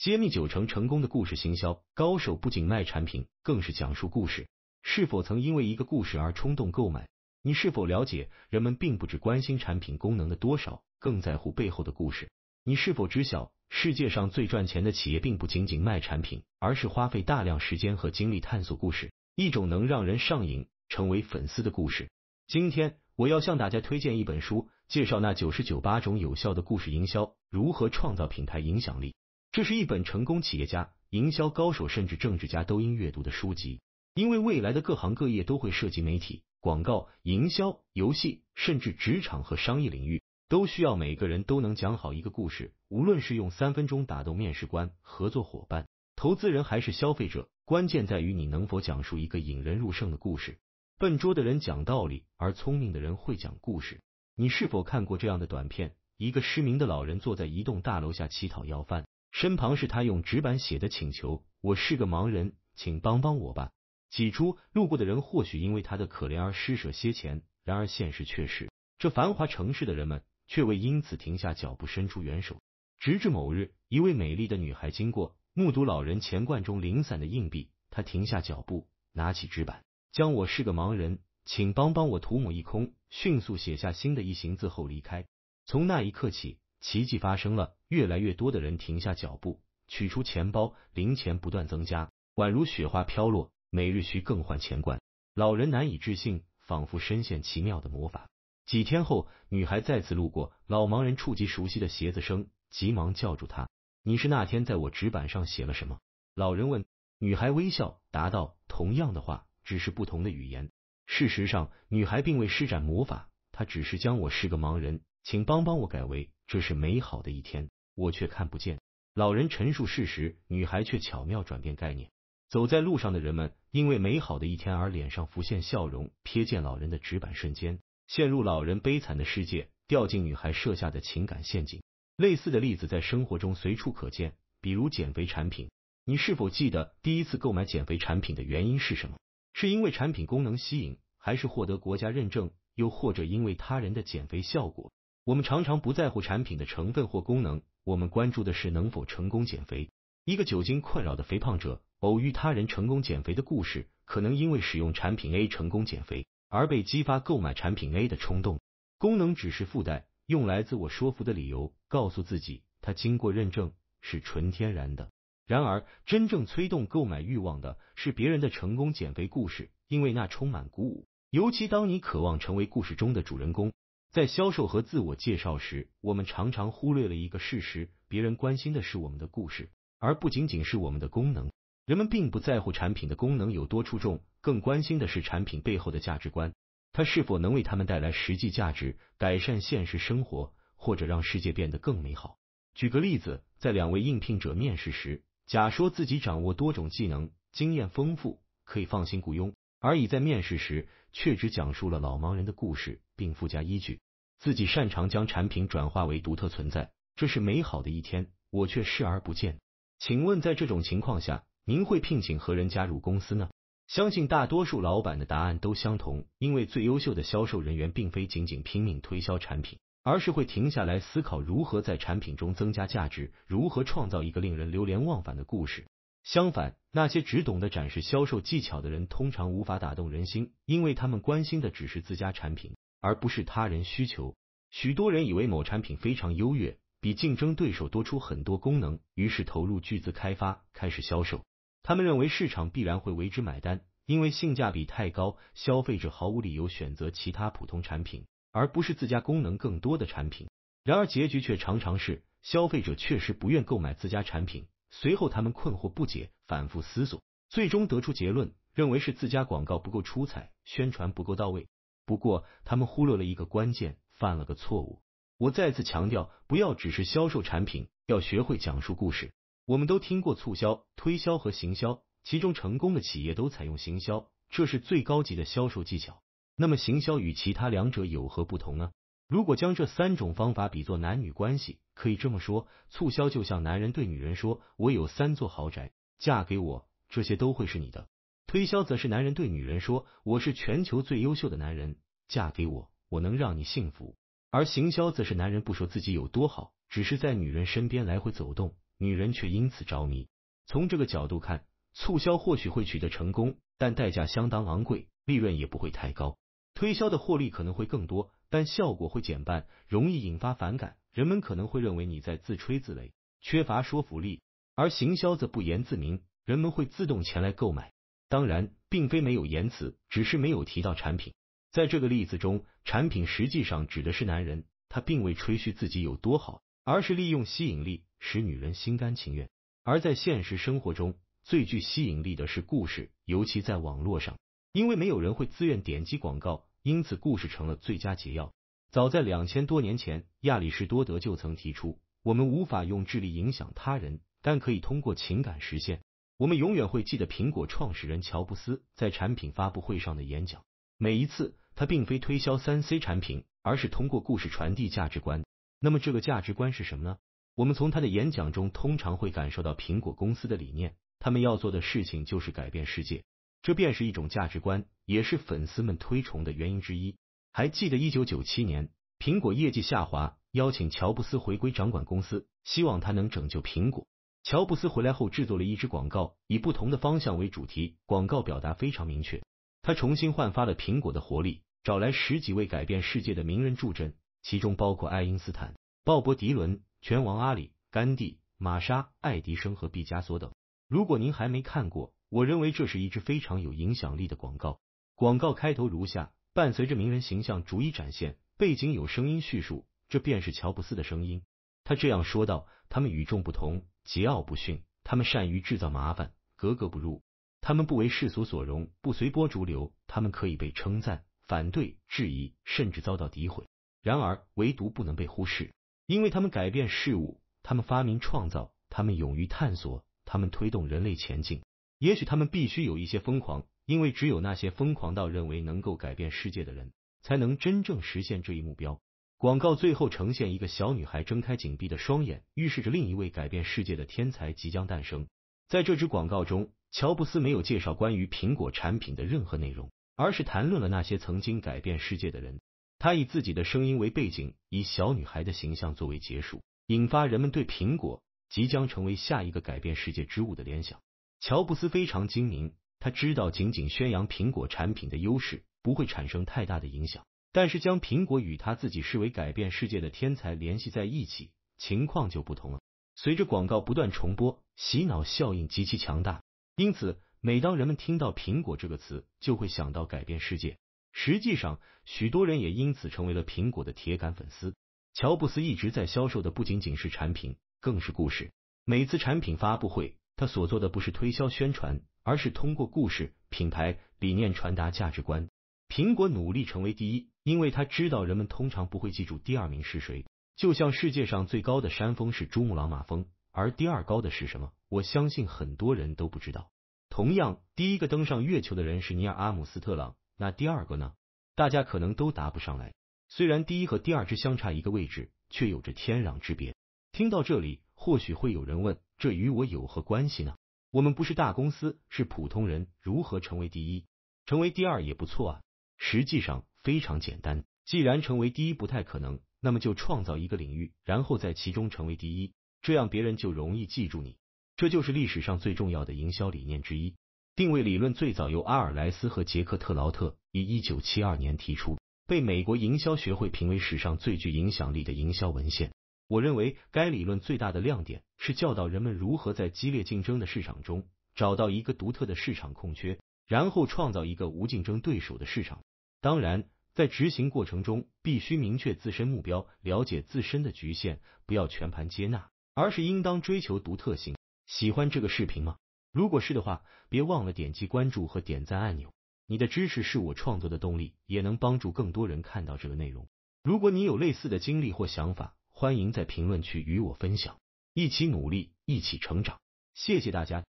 揭秘九成成功的故事行销高手不仅卖产品，更是讲述故事。是否曾因为一个故事而冲动购买？你是否了解人们并不只关心产品功能的多少，更在乎背后的故事？你是否知晓世界上最赚钱的企业并不仅仅卖产品，而是花费大量时间和精力探索故事，一种能让人上瘾、成为粉丝的故事？今天我要向大家推荐一本书，介绍那九十九八种有效的故事营销，如何创造品牌影响力。这是一本成功企业家、营销高手，甚至政治家都应阅读的书籍，因为未来的各行各业都会涉及媒体、广告、营销、游戏，甚至职场和商业领域，都需要每个人都能讲好一个故事。无论是用三分钟打动面试官、合作伙伴、投资人，还是消费者，关键在于你能否讲述一个引人入胜的故事。笨拙的人讲道理，而聪明的人会讲故事。你是否看过这样的短片：一个失明的老人坐在一栋大楼下乞讨要饭？身旁是他用纸板写的请求：“我是个盲人，请帮帮我吧。”起初，路过的人或许因为他的可怜而施舍些钱，然而现实却是，这繁华城市的人们却未因此停下脚步伸出援手。直至某日，一位美丽的女孩经过，目睹老人钱罐中零散的硬币，她停下脚步，拿起纸板，将“我是个盲人，请帮帮我”涂抹一空，迅速写下新的一行字后离开。从那一刻起。奇迹发生了，越来越多的人停下脚步，取出钱包，零钱不断增加，宛如雪花飘落，每日需更换钱罐。老人难以置信，仿佛深陷奇妙的魔法。几天后，女孩再次路过，老盲人触及熟悉的鞋子声，急忙叫住她：“你是那天在我纸板上写了什么？”老人问。女孩微笑答道：“同样的话，只是不同的语言。”事实上，女孩并未施展魔法，她只是将“我是个盲人，请帮帮我”改为。这是美好的一天，我却看不见。老人陈述事实，女孩却巧妙转变概念。走在路上的人们，因为美好的一天而脸上浮现笑容，瞥见老人的纸板瞬间，陷入老人悲惨的世界，掉进女孩设下的情感陷阱。类似的例子在生活中随处可见，比如减肥产品。你是否记得第一次购买减肥产品的原因是什么？是因为产品功能吸引，还是获得国家认证，又或者因为他人的减肥效果？我们常常不在乎产品的成分或功能，我们关注的是能否成功减肥。一个酒精困扰的肥胖者偶遇他人成功减肥的故事，可能因为使用产品 A 成功减肥而被激发购买产品 A 的冲动。功能只是附带，用来自我说服的理由，告诉自己它经过认证是纯天然的。然而，真正催动购买欲望的是别人的成功减肥故事，因为那充满鼓舞。尤其当你渴望成为故事中的主人公。在销售和自我介绍时，我们常常忽略了一个事实：别人关心的是我们的故事，而不仅仅是我们的功能。人们并不在乎产品的功能有多出众，更关心的是产品背后的价值观，它是否能为他们带来实际价值，改善现实生活，或者让世界变得更美好。举个例子，在两位应聘者面试时，甲说自己掌握多种技能，经验丰富，可以放心雇佣；而乙在面试时。却只讲述了老盲人的故事，并附加依据。自己擅长将产品转化为独特存在，这是美好的一天，我却视而不见。请问在这种情况下，您会聘请何人加入公司呢？相信大多数老板的答案都相同，因为最优秀的销售人员并非仅仅拼命推销产品，而是会停下来思考如何在产品中增加价值，如何创造一个令人流连忘返的故事。相反，那些只懂得展示销售技巧的人，通常无法打动人心，因为他们关心的只是自家产品，而不是他人需求。许多人以为某产品非常优越，比竞争对手多出很多功能，于是投入巨资开发，开始销售。他们认为市场必然会为之买单，因为性价比太高，消费者毫无理由选择其他普通产品，而不是自家功能更多的产品。然而，结局却常常是消费者确实不愿购买自家产品。随后，他们困惑不解，反复思索，最终得出结论，认为是自家广告不够出彩，宣传不够到位。不过，他们忽略了一个关键，犯了个错误。我再次强调，不要只是销售产品，要学会讲述故事。我们都听过促销、推销和行销，其中成功的企业都采用行销，这是最高级的销售技巧。那么，行销与其他两者有何不同呢？如果将这三种方法比作男女关系，可以这么说：促销就像男人对女人说“我有三座豪宅，嫁给我，这些都会是你的”；推销则是男人对女人说“我是全球最优秀的男人，嫁给我，我能让你幸福”；而行销则是男人不说自己有多好，只是在女人身边来回走动，女人却因此着迷。从这个角度看，促销或许会取得成功，但代价相当昂贵，利润也不会太高。推销的获利可能会更多，但效果会减半，容易引发反感。人们可能会认为你在自吹自擂，缺乏说服力。而行销则不言自明，人们会自动前来购买。当然，并非没有言辞，只是没有提到产品。在这个例子中，产品实际上指的是男人，他并未吹嘘自己有多好，而是利用吸引力使女人心甘情愿。而在现实生活中，最具吸引力的是故事，尤其在网络上，因为没有人会自愿点击广告。因此，故事成了最佳解药。早在两千多年前，亚里士多德就曾提出，我们无法用智力影响他人，但可以通过情感实现。我们永远会记得苹果创始人乔布斯在产品发布会上的演讲。每一次，他并非推销三 C 产品，而是通过故事传递价值观。那么，这个价值观是什么呢？我们从他的演讲中通常会感受到苹果公司的理念。他们要做的事情就是改变世界。这便是一种价值观，也是粉丝们推崇的原因之一。还记得一九九七年，苹果业绩下滑，邀请乔布斯回归掌管公司，希望他能拯救苹果。乔布斯回来后制作了一支广告，以不同的方向为主题，广告表达非常明确。他重新焕发了苹果的活力，找来十几位改变世界的名人助阵，其中包括爱因斯坦、鲍勃·迪伦、拳王阿里、甘地、玛莎、爱迪生和毕加索等。如果您还没看过，我认为这是一支非常有影响力的广告。广告开头如下：伴随着名人形象逐一展现，背景有声音叙述，这便是乔布斯的声音。他这样说道：“他们与众不同，桀骜不驯；他们善于制造麻烦，格格不入；他们不为世俗所容，不随波逐流；他们可以被称赞、反对、质疑，甚至遭到诋毁。然而，唯独不能被忽视，因为他们改变事物，他们发明创造，他们勇于探索，他们推动人类前进。”也许他们必须有一些疯狂，因为只有那些疯狂到认为能够改变世界的人，才能真正实现这一目标。广告最后呈现一个小女孩睁开紧闭的双眼，预示着另一位改变世界的天才即将诞生。在这支广告中，乔布斯没有介绍关于苹果产品的任何内容，而是谈论了那些曾经改变世界的人。他以自己的声音为背景，以小女孩的形象作为结束，引发人们对苹果即将成为下一个改变世界之物的联想。乔布斯非常精明，他知道仅仅宣扬苹果产品的优势不会产生太大的影响，但是将苹果与他自己视为改变世界的天才联系在一起，情况就不同了。随着广告不断重播，洗脑效应极其强大，因此每当人们听到“苹果”这个词，就会想到改变世界。实际上，许多人也因此成为了苹果的铁杆粉丝。乔布斯一直在销售的不仅仅是产品，更是故事。每次产品发布会。他所做的不是推销宣传，而是通过故事、品牌、理念传达价值观。苹果努力成为第一，因为他知道人们通常不会记住第二名是谁。就像世界上最高的山峰是珠穆朗玛峰，而第二高的是什么？我相信很多人都不知道。同样，第一个登上月球的人是尼尔·阿姆斯特朗，那第二个呢？大家可能都答不上来。虽然第一和第二只相差一个位置，却有着天壤之别。听到这里，或许会有人问。这与我有何关系呢？我们不是大公司，是普通人，如何成为第一？成为第二也不错啊。实际上非常简单，既然成为第一不太可能，那么就创造一个领域，然后在其中成为第一，这样别人就容易记住你。这就是历史上最重要的营销理念之一——定位理论，最早由阿尔莱斯和杰克特劳特于一九七二年提出，被美国营销学会评为史上最具影响力的营销文献。我认为该理论最大的亮点是教导人们如何在激烈竞争的市场中找到一个独特的市场空缺，然后创造一个无竞争对手的市场。当然，在执行过程中必须明确自身目标，了解自身的局限，不要全盘接纳，而是应当追求独特性。喜欢这个视频吗？如果是的话，别忘了点击关注和点赞按钮。你的支持是我创作的动力，也能帮助更多人看到这个内容。如果你有类似的经历或想法，欢迎在评论区与我分享，一起努力，一起成长。谢谢大家。